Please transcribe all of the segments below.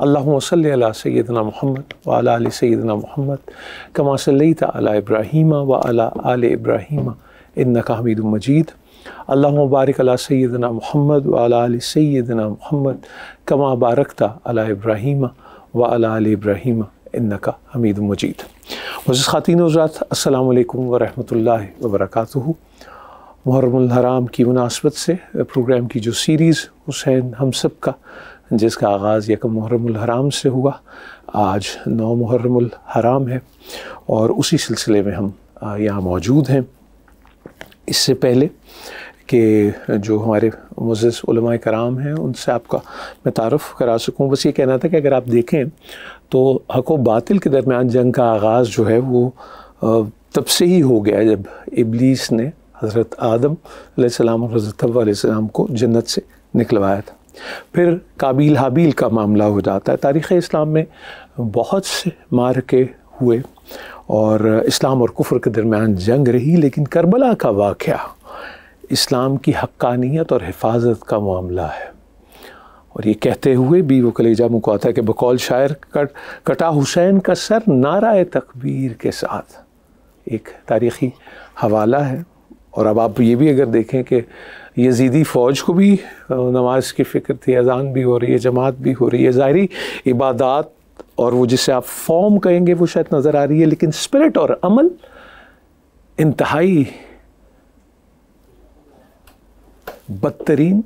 अल्लाम सैदना महमद वाल सैदना महमद कमा सल्लैत अला इब्राहीम व अला आल इब्राहीम इन्नक मजीद अल्लाह मुबारक अला सैदना महमद वाल सैदना महमद कमा बारकता अला इब्राहीम व अला आल इब्राहीम इन्नका हमीद मजीद मज़ ख़ातिन हजरात अल्लाम वरहमल वबरक मुहरम हराम की मुनासबत से प्रोग्राम की जो सीरीज़ हुसैन हम सब का जिसका आगाज़ यक मुहरम हराम से हुआ आज नौ मुहर्रमुल हराम है और उसी सिलसिले में हम यहाँ मौजूद हैं इससे पहले कि जो हमारे मुजस कराम हैं उनसे आपका मैं तारफ़ करा सकूँ बस ये कहना था कि अगर आप देखें तो हको बातिल के दरमियान जंग का आगाज़ जो है वो तब से ही हो गया जब इबलीस ने हज़रत आदम सलाम और हज़रत तब्बा को जन्नत से निकलवाया था फिर काबिल हाबील का मामला हो जाता है तारीख़ इस्लाम में बहुत से मार्के हुए और इस्लाम और कुफर के दरमियान जंग रही लेकिन करबला का वाक़ इस्लाम की हक्कानियत और हिफाजत का मामला है और ये कहते हुए भी वो कलेजा मुकवाता है कि बकौल शायर कट कटा हुसैन का सर नारा तकबीर के साथ एक तारीख़ी हवाला है और अब आप ये भी अगर देखें कि यजीदी फ़ौज को भी नमाज की फ़िक्र थी अजान भी हो रही है जमात भी हो रही है ज़ाहरी इबादत और वो जिसे आप फॉर्म कहेंगे वो शायद नज़र आ रही है लेकिन स्पिरिट और अमल इंतहाई बदतरीन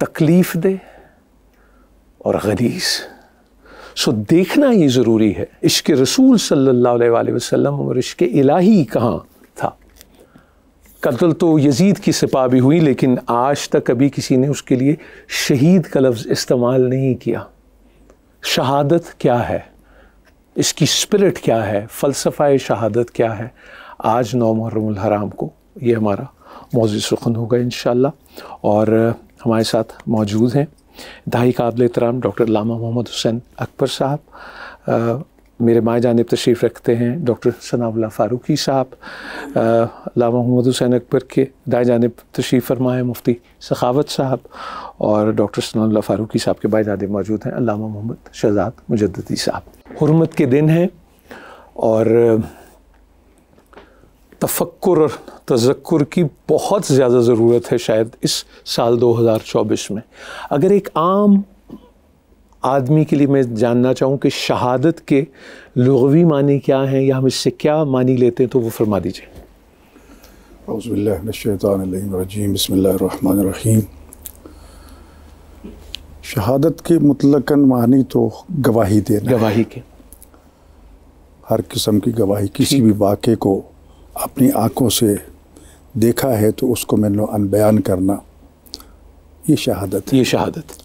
तकलीफ दे और गलीस सो देखना ये ज़रूरी है इश्क रसूल सल्लल्लाहु अलैहि वसल्लम और इश्क इलाही कहाँ कत्ल तो यजीद की सिपा भी हुई लेकिन आज तक कभी किसी ने उसके लिए शहीद का लफ्ज़ इस्तेमाल नहीं किया शहादत क्या है इसकी स्पिरिट क्या है फ़लसफ़ा शहादत क्या है आज नौ हराम को ये हमारा मौजू सुखन होगा इन और हमारे साथ मौजूद हैं दाई काबिल एहतराम डॉक्टर लामा मोहम्मद हुसैन अकबर साहब मेरे माए जानब तशरीफ़ रखते हैं डॉक्टर सनाउल्ला फ़ारूकी साहब लामा मोहम्मद हुसैन अकबर के दाएँ जानब तशरीफ़ फरमाए मुफ्ती सखावत साहब और डॉक्टर सनाउल्ला फ़ारूकी साहब के बाएँ जानब मौजूद हैं अलामा मोहम्मद शहजाद मुजदी साहब हरमत के दिन हैं और तफक्र और तजक्र की बहुत ज़्यादा ज़रूरत है शायद इस साल 2024 में अगर एक आम आदमी के लिए मैं जानना चाहूँ कि शहादत के लगवी मानी क्या हैं या हम इससे क्या मानी लेते हैं तो वो फरमा दीजिए शहादत के मतलकन मानी तो गवाही देना गवाही के हर किस्म की गवाही किसी भी वाक़े को अपनी आँखों से देखा है तो उसको मैंने अनबयान करना ये शहादत ये शहादत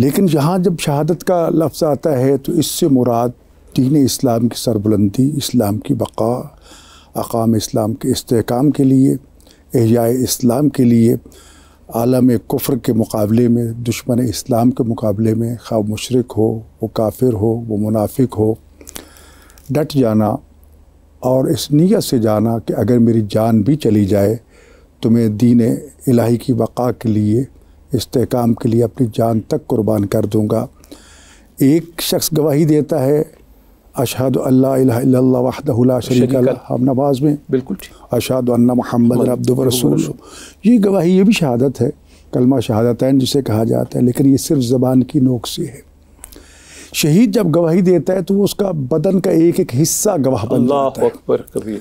लेकिन यहाँ जब शहादत का लफ्ज़ आता है तो इससे मुराद दीन इस्लाम की सरबुलंदी इस्लाम की बका अकाम इस्लाम के इसकाम के लिए एहिया इस्लाम के लिए आलम कुफ्र के मुकाबले में दुश्मन इस्लाम के मुकाबले में खा मशरक हो वो काफिर हो वो मुनाफिक हो डट जाना और इस नीयत से जाना कि अगर मेरी जान भी चली जाए तो मैं दीन इलाही की बका के लिए इस्तेकाम के लिए अपनी जान तक कुर्बान कर दूँगा एक शख्स गवाही देता है अशहद वाहदला शरीक हम में बिल्कुल अशहद महमद रब्दरसूल ये गवाही ये भी शहादत है कलमा है जिसे कहा जाता है लेकिन ये सिर्फ ज़बान की नोक से है शहीद जब गवाही देता है तो वो उसका बदन का एक एक हिस्सा गवाह बन जाता है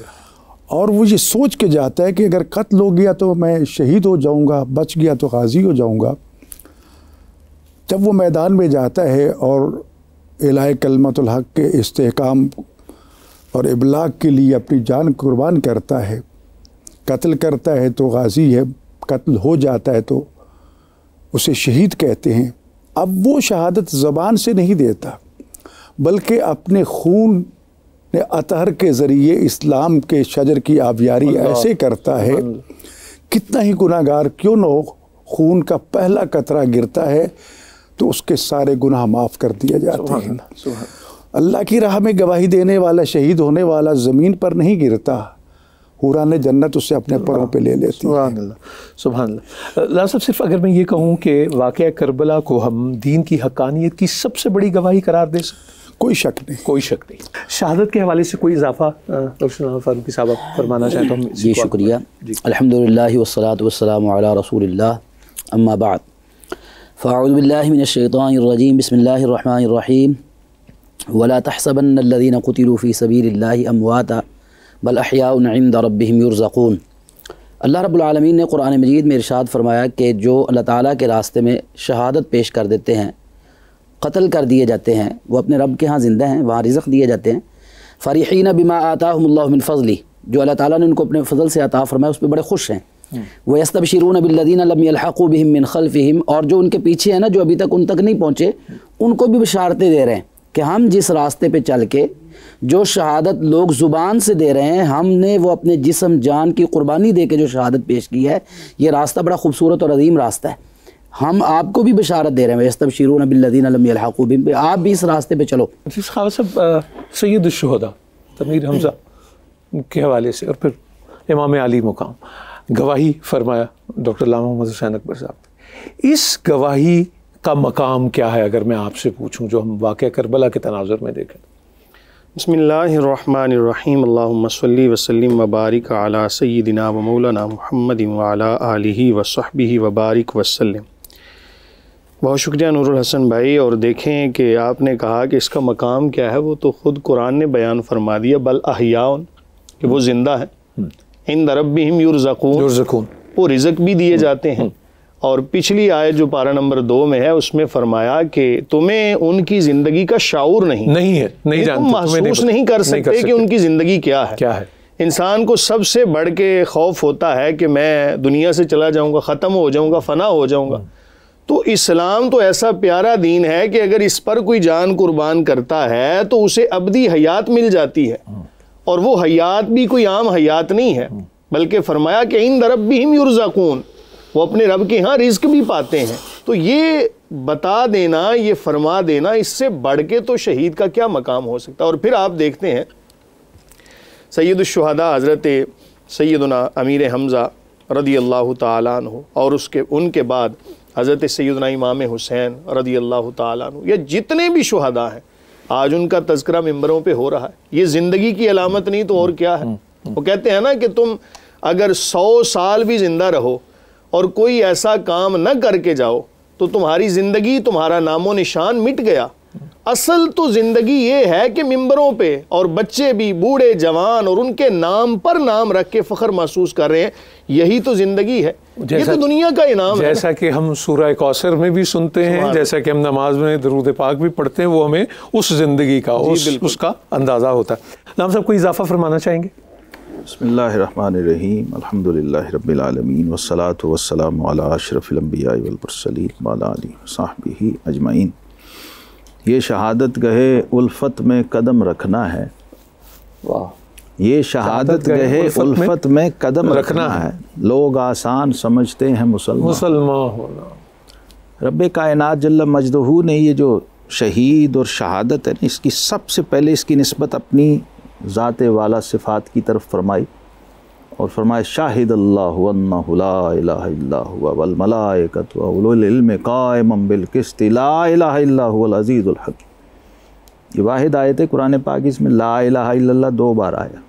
और वो ये सोच के जाता है कि अगर कत्ल हो गया तो मैं शहीद हो जाऊंगा बच गया तो गाजी हो जाऊंगा जब वो मैदान में जाता है और इलाह हक के इस्तेकाम और इबलाग के लिए अपनी जान कुर्बान करता है कत्ल करता है तो गाजी है कत्ल हो जाता है तो उसे शहीद कहते हैं अब वो शहादत ज़बान से नहीं देता बल्कि अपने खून ने अतहर के ज़रिए इस्लाम के शजर की आबियारी ऐसे करता है कितना ही गुनागार क्यों न हो खून का पहला कतरा गिरता है तो उसके सारे गुनाह माफ़ कर दिया जाता है अल्लाह की राह में गवाही देने वाला शहीद होने वाला ज़मीन पर नहीं गिरता हुरा ने जन्नत उससे अपने पड़ों पे ले लेती सुबह सुबह साहब सिर्फ अगर मैं ये कहूँ कि वाक़ करबला को हम दीन की हकानियत की सबसे बड़ी गवाही करार दे सकते कोई शक नहीं कोई शक नहीं शहादत के हवाले से कोई इजाफा फरमाना चाहता तो हूँ जी शुक्रिया अलहमदिल्ला वसलात वसलाम रसूल अम्माबाद फ़ाउदबिल्लाशैतरजीम बसमीम वला तहसबन लदीन कुतिलूफ़ी सबील अमवाता बल अहियाउनद रबीमरज़ून अल्लाह रब्लमीन ने कुरान मजीद में इरशाद फरमाया कि जो अल्लाह ताली के रास्ते में शहादत पेश कर देते हैं कत्ल कर दिए जाते हैं वो अपने रब के यहाँ ज़िंदा हैं वहाँ रिजक दिए जाते हैं फ़रीन बिमा आता मिन फ़जली जो अल्लाह ताला ने उनको अपने फजल से अता फरमाया उस पर बड़े खुश हैं हम्म। वह यस्तब शिरून बिल्लिन लमक़ुबम मिन खलफ़िम और जो उनके पीछे हैं ना जो अभी तक उन तक नहीं पहुँचे उनको भी बशारतें दे रहे हैं कि हम जिस रास्ते पर चल के जो शहादत लोग ज़ुबान से दे रहे हैं हमने वो अपने जिसम जान की कुर्बानी दे के जो शहादत पेश की है ये रास्ता बड़ा खूबसूरत और अजीम रास्ता है हम आपको भी बशारत दे रहे हैं वस्तब शिरून बिल्लिन हाकूबिन आप भी इस रास्ते पे चलो खावा साहब सैद शहदा तमीर हमजा के हवाले से और फिर इमाम आली मुकाम गवाही फरमाया डॉक्टर लामा मोहम्मद हुसैन अकबर साहब इस गवाही का मकाम क्या है अगर मैं आपसे पूछूं जो हम वाक़ करबला के तनाजर में देखें बसमिल वसलम वबारिक आला सैदिना मौलाना महमदिन वाला आलि वसहबी वबारक वसलम बहुत शुक्रिया नूरुल हसन भाई और देखें कि आपने कहा कि इसका मकाम क्या है वो तो ख़ुद कुरान ने बयान फरमा दिया बल अहियान कि वो ज़िंदा है इन दरबी हम यूरजकून वो रिजक भी दिए हम्म। जाते हैं हम्म। और पिछली आय जो पारा नंबर दो में है उसमें फरमाया कि तुम्हें उनकी ज़िंदगी का शाऊर नहीं नहीं है नहीं जानते तुम महसूस नहीं कर सकते कि उनकी ज़िंदगी क्या है क्या है इंसान को सबसे बढ़ के खौफ होता है कि मैं दुनिया से चला जाऊंगा ख़त्म हो जाऊंगा फना हो जाऊंगा हम्म। तो इस्लाम तो ऐसा प्यारा दीन है कि अगर इस पर कोई जान कुर्बान करता है तो उसे अबदी हयात मिल जाती है हाँ। और वो हयात भी कोई आम हयात नहीं है हाँ। बल्कि फरमाया कि इन दरब भी हिम युरजाकून वो अपने रब के यहाँ रिस्क भी पाते हैं तो ये बता देना ये फरमा देना इससे बढ़ के तो शहीद का क्या मकाम हो सकता है और फिर आप देखते हैं सैदुलशहदा हज़रत सैदना अमीर हमज़ा रदी अल्लाह तन हो और उसके उनके बाद हज़रत सैदना इमाम हुसैन रदी अल्लाह तु या जितने भी शहदा हैं आज उनका तस्करा मंबरों पर हो रहा है ये ज़िंदगी की अलामत नहीं तो और क्या है हम्म, हम्म। वो कहते हैं ना कि तुम अगर सौ साल भी ज़िंदा रहो और कोई ऐसा काम न करके जाओ तो तुम्हारी ज़िंदगी तुम्हारा नामो निशान मिट गया असल तो ज़िंदगी ये है कि मंबरों पे और बच्चे भी बूढ़े जवान और उनके नाम पर नाम रख के फ़ख्र महसूस कर रहे हैं यही तो ज़िंदगी है ये तो दुनिया का इनाम जैसा है जैसा कि हम सूर्य कौसर में भी सुनते हैं जैसा कि हम नमाज में दरूद पाक भी पढ़ते हैं वो हमें उस ज़िंदगी का उस, उसका अंदाज़ा होता है नाम साहब कोई इजाफ़ा फरमाना चाहेंगे बसमीम वसलात वसलम अशरफ़िलम्बिया ये शहादत गहे उल्फत में कदम रखना है वाह ये शहादत गहे उल्फत में, कदम रखना, है लोग आसान समझते हैं मुसलमान मुसलमान होना रब कायनात जल्ल मजदहू ने ये जो शहीद और शहादत है ना इसकी सबसे पहले इसकी नस्बत अपनी ज़ात वाला सिफात की तरफ फरमाई और फरमाए शाहिद अल्लाहल्लाम कायम बिलकस्त लाज़ीज़ुल्हक ये वाहिद आयत कुरान पाक इसमें ला दो बार आया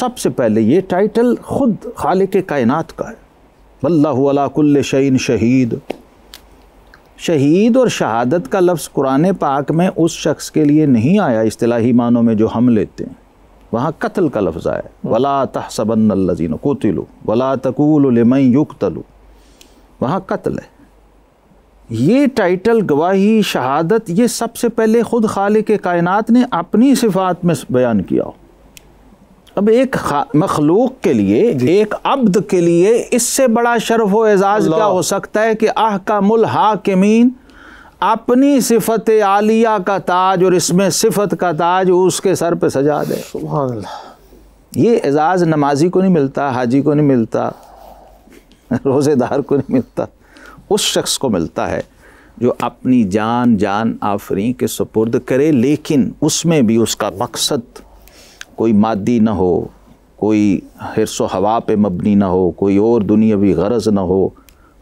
सबसे पहले ये टाइटल ख़ुद खाल के कायनत का है वल्लाकुल्ल शहीन शहीद शहीद और शहादत का लफ्ज़ कुरान पाक में उस शख्स के लिए नहीं आया इतलाही मानों में जो हम लेते हैं वहाँ कत्ल का लफ्ज़ आया वला तहसबन लजीन वला तकूलमई तलु वहाँ कत्ल है ये टाइटल गवाही शहादत ये सबसे पहले ख़ुद खाल के कायनत ने अपनी सिफात में बयान किया अब एक मखलूक के लिए एक अब्द के लिए इससे बड़ा शर्फ व एजाज़ क्या हो सकता है कि आह का मुल हा के मीन अपनी सिफत आलिया का ताज और इसमें सिफत का ताज उसके सर पे सजा दे ये एजाज़ नमाजी को नहीं मिलता हाजी को नहीं मिलता रोज़ेदार को नहीं मिलता उस शख्स को मिलता है जो अपनी जान जान आफरी के सपुर्द करे लेकिन उसमें भी उसका मकसद कोई मादी ना हो कोई हिरसो हवा पे मबनी ना हो कोई और दुनियावी गरज ना हो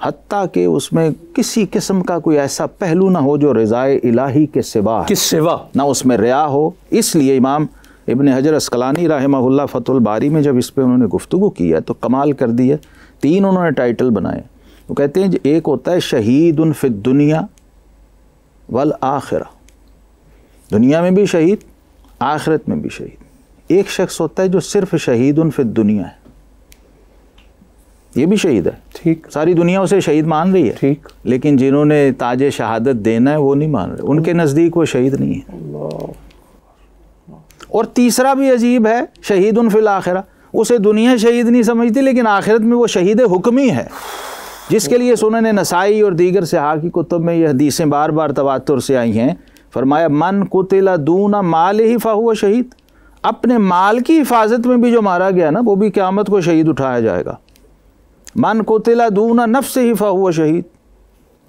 हती कि उसमें किसी किस्म का कोई ऐसा पहलू ना हो जो रज़ाए इलाही के सिवा किस सिवा ना उसमें रिया हो इसलिए इमाम इबन हजर असकलानी रहमल्ला फतुलबारी में जब इस पर उन्होंने गुफ्तु की है तो कमाल कर दी है तीन उन्होंने टाइटल बनाए वो कहते हैं एक होता है शहीद उन फिद दुनिया वल आखिरा दुनिया में भी शहीद आखिरत में भी शहीद एक शख्स होता है जो सिर्फ शहीद उन फिद दुनिया है ये भी शहीद है ठीक सारी दुनिया उसे शहीद मान रही है ठीक लेकिन जिन्होंने ताज शहादत देना है वो नहीं मान रहे उनके नज़दीक वो शहीद नहीं है और तीसरा भी अजीब है शहीद फिल आखिर उसे दुनिया शहीद नहीं समझती लेकिन आखिरत में वो शहीद हुक्मी है जिसके लिए ने नसाई और दीगर सहा की कुतुब में यह हदीसें बार बार तवातुर से आई हैं फरमाया मन कुतला दूना माल ही हुआ शहीद अपने माल की हिफाजत में भी जो मारा गया ना वो भी क़्यामत को शहीद उठाया जाएगा मन को तिला दूना नफ से ही फा हुआ शहीद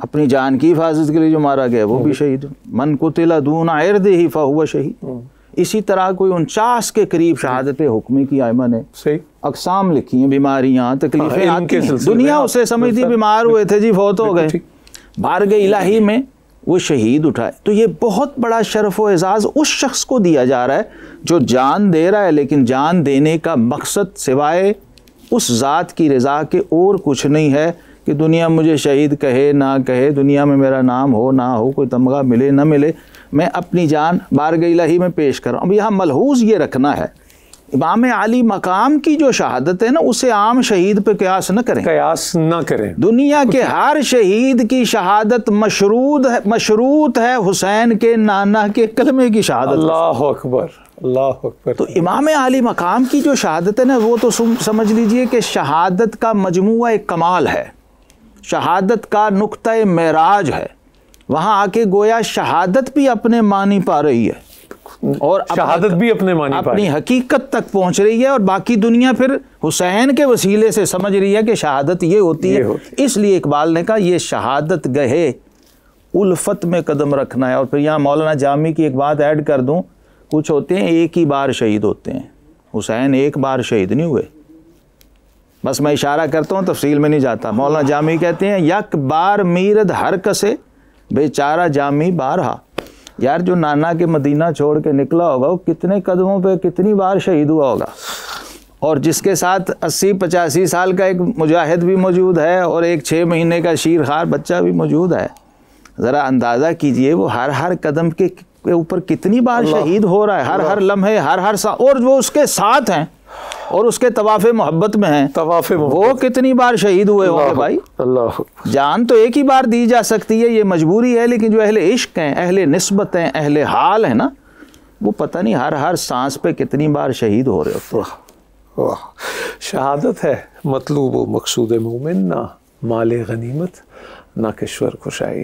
अपनी जान की हिफाजत के लिए जो मारा गया वो भी हम्म। शहीद मन को तिला दूना इर्द ही फा हुआ शहीद हम्म। इसी तरह कोई उनचास के करीब शहादत हुक्मी की आयमा ने अकसाम लिखी हैं बीमारियाँ तकलीफें हाँ, दुनिया उसे समझती बीमार हुए थे जी फौत हो गए बारग इलाही हम्म। में वो शहीद उठाए तो ये बहुत बड़ा शरफ व एजाज़ उस शख्स को दिया जा रहा है जो जान दे रहा है लेकिन जान देने का मकसद सिवाय उस ज़ात की रज़ा के और कुछ नहीं है कि दुनिया मुझे शहीद कहे ना कहे दुनिया में मेरा नाम हो ना हो कोई तमगा मिले ना मिले मैं अपनी जान बारगई ही में पेश कर रहा हूँ अब यहाँ मलहूज ये रखना है इमाम अली मकाम की जो शहादत है ना उसे आम शहीद पे कयास न करें कयास न करें दुनिया के हर शहीद की शहादत मशरूद है मशरूत है हुसैन के नाना के कलमे की शहादत अल्लाह अकबर अल्लाह तो इमाम आली मकाम की जो शहादत है ना वो तो समझ लीजिए कि शहादत का मजमू एक कमाल है शहादत का नुक़ मराज है वहाँ आके गोया शहादत भी अपने मानी पा रही है और शहादत भी अपने मानी अपनी हकीकत तक पहुँच रही है और बाकी दुनिया फिर हुसैन के वसीले से समझ रही है कि शहादत ये होती ये है इसलिए इकबाल ने कहा ये शहादत गहे उल्फत में कदम रखना है और फिर यहाँ मौलाना जामी की एक बात ऐड कर दूँ कुछ होते हैं एक ही बार शहीद होते हैं हुसैन एक बार शहीद नहीं हुए बस मैं इशारा करता हूँ तफसील में नहीं जाता मौलाना जामी कहते हैं यक बार मीरद हर कसे बेचारा जामी बारहा यार जो नाना के मदीना छोड़ के निकला होगा वो कितने कदमों पे कितनी बार शहीद हुआ होगा और जिसके साथ 80-85 साल का एक मुजाहिद भी मौजूद है और एक छः महीने का शीर खार बच्चा भी मौजूद है ज़रा अंदाज़ा कीजिए वो हर हर कदम के के ऊपर कितनी बार शहीद हो रहा है हर हर लम्हे हर हर सा और वो उसके साथ हैं और उसके तवाफे मोहब्बत में हैं तवाफ़ वो कितनी बार शहीद हुए होंगे भाई अल्लाह जान तो एक ही बार दी जा सकती है ये मजबूरी है लेकिन जो अहले इश्क हैं अहले नस्बत हैं अहले हाल है ना वो पता नहीं हर हर सांस पे कितनी बार शहीद हो रहे हो तो वाह शहादत है मतलूब मकसूद मोमिन ना माल गनीमत ना किश्वर खुशाई